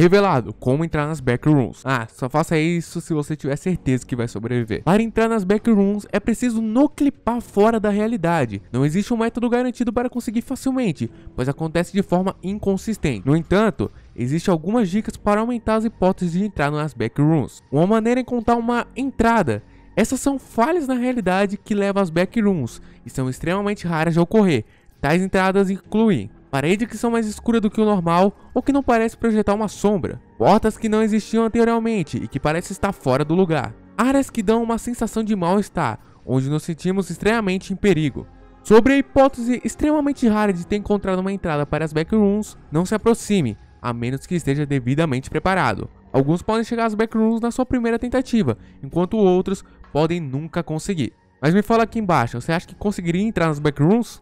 Revelado, como entrar nas backrooms. Ah, só faça isso se você tiver certeza que vai sobreviver. Para entrar nas backrooms, é preciso noclipar fora da realidade. Não existe um método garantido para conseguir facilmente, pois acontece de forma inconsistente. No entanto, Existem algumas dicas para aumentar as hipóteses de entrar nas backrooms. Uma maneira é contar uma entrada. Essas são falhas na realidade que levam às backrooms e são extremamente raras de ocorrer. Tais entradas incluem parede que são mais escura do que o normal ou que não parece projetar uma sombra, portas que não existiam anteriormente e que parece estar fora do lugar, áreas que dão uma sensação de mal-estar, onde nos sentimos extremamente em perigo. Sobre a hipótese extremamente rara de ter encontrado uma entrada para as backrooms, não se aproxime, a menos que esteja devidamente preparado. Alguns podem chegar às backrooms na sua primeira tentativa, enquanto outros podem nunca conseguir. Mas me fala aqui embaixo, você acha que conseguiria entrar nas backrooms?